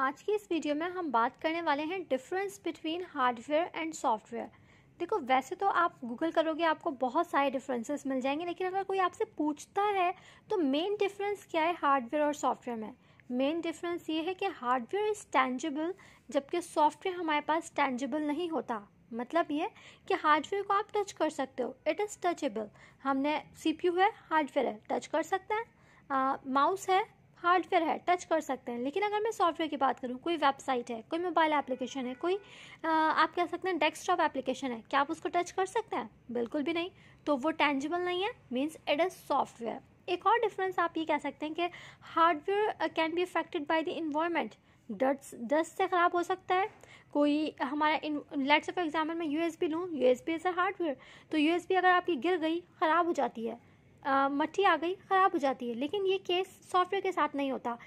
आज की इस वीडियो में हम बात करने वाले हैं difference between hardware and software देखो वैसे तो आप गूगल करोगे आपको बहुत सारे डिफरेंसेस मिल जाएंगे लेकिन अगर कोई आपसे पूछता है तो मेन डिफरेंस क्या है हार्डवेयर और सॉफ्टवेयर में मेन डिफरेंस ये है कि हार्डवेयर इज़ टेंजिबल जबकि सॉफ्टवेयर हमारे पास टेंजिबल नहीं होता मतलब ये कि हार्डवेयर को आप टच कर सकते हो इट इज़ टचेबल हमने सी है हार्डवेयर है टच कर सकते हैं माउस है हार्डवेयर है टच कर सकते हैं लेकिन अगर मैं सॉफ्टवेयर की बात करूँ कोई वेबसाइट है कोई मोबाइल एप्लीकेशन है कोई आ, आप कह सकते हैं डेस्कटॉप एप्लीकेशन है क्या आप उसको टच कर सकते हैं बिल्कुल भी नहीं तो वो टेंजिबल नहीं है मीन्स इट इज़ सॉफ्टवेयर एक और डिफरेंस आप ये कह सकते हैं कि hardware can be affected by the environment dust dust से ख़राब हो सकता है कोई हमारा लेट्स फॉर एग्जाम्पल मैं यू एस बी लूँ U S B is a hardware तो यू एस बी अगर आपकी गिर गई ख़राब हो जाती है मट्टी आ गई ख़राब हो जाती है लेकिन ये केस सॉफ्टवेयर के साथ नहीं होता